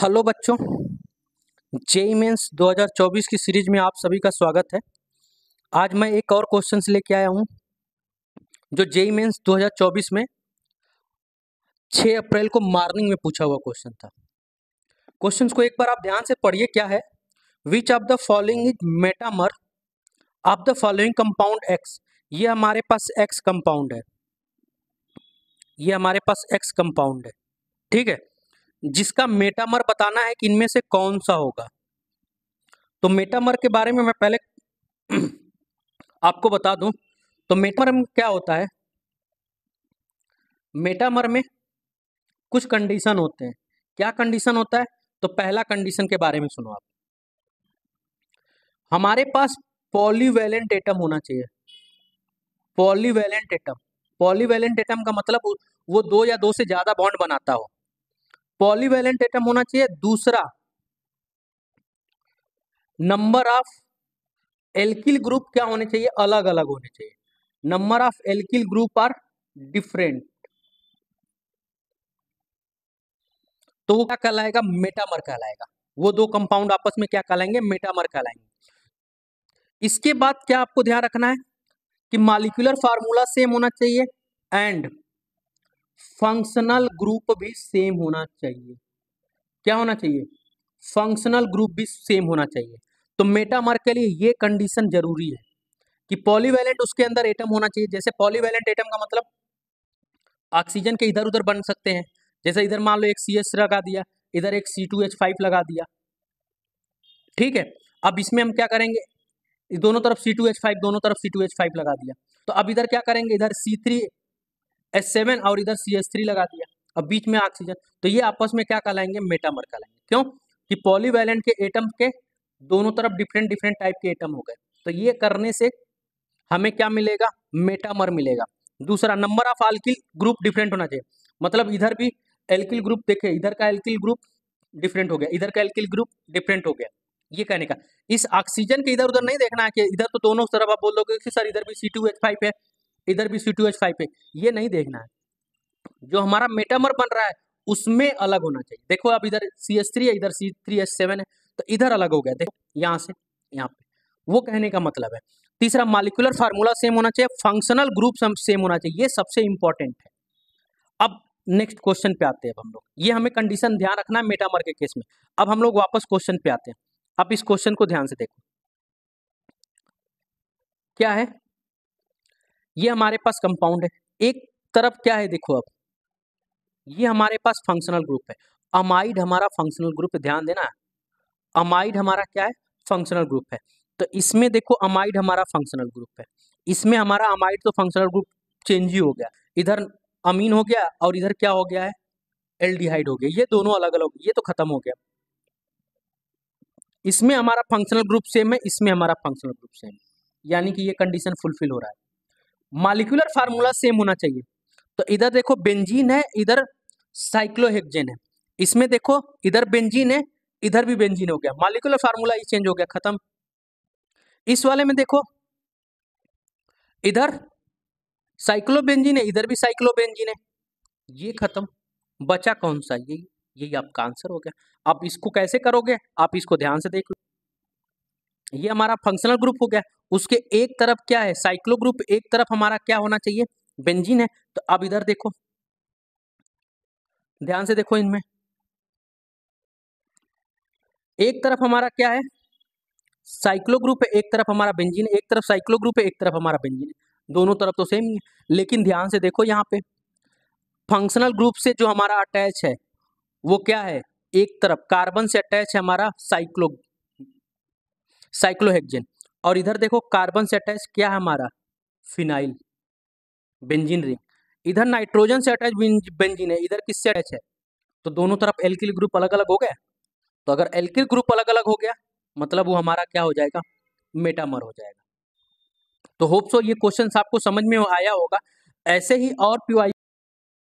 hello बच्चों JEE mains 2024 की series में आप सभी का स्वागत है आज मैं एक और क्वेश्चन लेके आया हूँ जो जेई मेंस 2024 में 6 अप्रैल को मॉर्निंग में पूछा हुआ क्वेश्चन था क्वेश्चंस को एक बार आप ध्यान से पढ़िए क्या है which of the following is metamer of the following compound X ये हमारे पास एक्स कंपाउंड है ये हमारे पास एक्स कंपाउंड है ठीक है जिसका मेटामर बताना है कि इनमें से कौन सा होगा तो मेटामर के बारे में मैं पहले आपको बता दूं तो मेटामर क्या होता है मेटामर में कुछ कंडीशन होते हैं क्या कंडीशन होता है तो पहला कंडीशन के बारे में सुनो आप हमारे पास पॉलीवेलेंट एटम होना चाहिए पॉलीवेलेंट एटम पॉलीवेलेंट एटम का मतलब वो दो या दो से ज्यादा बॉन्ड बनाता हो पॉलीवेलेंट एटम होना चाहिए दूसरा नंबर ऑफ एल्किल ग्रुप क्या होने चाहिए अलग अलग होने चाहिए number of alkyl group are different तो वो क्या कहलाएगा मेटामर कहलाएगा वो दो कंपाउंड आपस में क्या कहलाएंगे मेटामर कहलाएंगे इसके बाद क्या आपको ध्यान रखना है कि मालिकुलर फार्मूला सेम होना चाहिए एंड फंक्शनल ग्रुप भी सेम होना चाहिए क्या होना चाहिए फंक्शनल ग्रुप भी सेम होना चाहिए तो मेटामार्क के लिए ये कंडीशन जरूरी है कि पॉलीवेलेंट उसके अंदर एटम होना चाहिए जैसे पॉलीवेलेंट एटम का मतलब ऑक्सीजन के इधर उधर बन सकते हैं जैसे इधर मान लो एक सी एच लगा दिया इधर एक सी टू एच फाइव लगा दिया ठीक है अब इसमें हम क्या करेंगे दोनों तरफ सी टू एच फाइव दोनों तरफ सी टू एच फाइव लगा दिया तो अब इधर क्या करेंगे इधर सी थ्री एस सेवन और इधर सी एस थ्री लगा दिया अब बीच में ऑक्सीजन तो ये आपस में क्या कहलाएंगे मेटामर कहलाएंगे क्यों कि पॉलीवैलेंट के एटम के दोनों तरफ डिफरेंट डिफरेंट टाइप के एटम हो गए तो ये करने से हमें क्या मिलेगा मेटामर मिलेगा दूसरा number of alkyl group different होना चाहिए मतलब इधर भी एल्किल ग्रुप देखे इधर का एल्किल ग्रुप डिफरेंट हो गया इधर का एल्किल ग्रुप डिफरेंट हो गया ये कहने का इस ऑक्सीजन के इधर उधर नहीं देखना है कि इधर तो दोनों तरफ आप बोल दोगे कि सर इधर भी सी टू एच फाइव है इधर भी सी टू एच फाइव पे ये नहीं देखना है जो हमारा मेटामर बन रहा है उसमें अलग होना चाहिए देखो अब इधर सी एस थ्री है इधर सी थ्री एच सेवन है तो इधर अलग हो गया देखो यहाँ से यहाँ पे वो कहने का मतलब है तीसरा मालिकुलर फार्मूला सेम होना चाहिए फंक्शनल ग्रुप सेम होना चाहिए ये सबसे इंपॉर्टेंट है अब नेक्स्ट क्वेश्चन पे आते हैं अब हम लोग ये हमें कंडीशन ध्यान रखना है मेटामर के केस में अब हम लोग वापस क्वेश्चन पे आते हैं अब इस क्वेश्चन को ध्यान से देखो क्या है ये हमारे पास कंपाउंड है एक तरफ क्या है देखो अब ये हमारे पास फंक्शनल ग्रुप है अमाइड हमारा फंक्शनल ग्रुप ध्यान देना अमाइड हमारा क्या है फंक्शनल ग्रुप है तो इसमें देखो अमाइड हमारा फंक्शनल ग्रुप है इसमें हमारा अमाइड तो फंक्शनल ग्रुप चेंज ही हो गया इधर अमीन हो गया और इधर क्या हो गया है एल्डिहाइड हो गया ये दोनों अलग अलग ये तो खत्म हो गया इसमें हमारा फंक्शनल ग्रुप सेम है इसमें हमारा फंक्शनल ग्रुप सेम है यानी कि ये कंडीशन फुलफिल हो रहा है मालिकुलर फार्मूला सेम होना चाहिए तो इधर देखो बेंजीन है इधर साइक्लोहेक्जेन है इसमें देखो इधर बेंजीन है इधर भी बेंजीन हो गया मालिकुलर फार्मूला ही चेंज हो गया खत्म इस वाले में देखो इधर साइक्लोबेंजीन है इधर भी साइक्लोबेंजीन है ये खत्म बचा कौन सा ये यही आपका आंसर हो गया आप इसको कैसे करोगे आप इसको ध्यान से देख लो ये हमारा फंक्शनल ग्रुप हो गया उसके एक तरफ क्या है साइक्लो ग्रुप एक तरफ हमारा क्या होना चाहिए बेंजीन है तो अब इधर देखो ध्यान से देखो इनमें एक तरफ हमारा क्या है साइक्लो ग्रुप है एक तरफ हमारा बेंजीन एक तरफ साइक्लो ग्रुप है एक तरफ हमारा बेंजीन है दोनों तरफ तो सेम ही है लेकिन ध्यान से देखो यहाँ पे फंक्शनल ग्रुप से जो हमारा अटैच है वो क्या है एक तरफ कार्बन से अटैच है हमारा साइक्लो साइक्लोहेक्जेन और इधर देखो कार्बन से अटैच क्या है हमारा फिनाइल बेंजीन रिंग इधर नाइट्रोजन से अटैच बेंजीन है इधर किससे अटैच है तो दोनों तरफ एल्किल ग्रुप अलग अलग हो गया तो अगर एल्किल ग्रुप अलग अलग हो गया मतलब वो हमारा क्या हो जाएगा मेटामर हो जाएगा तो होप सो ये क्वेश्चन आपको समझ में आया होगा ऐसे ही और पी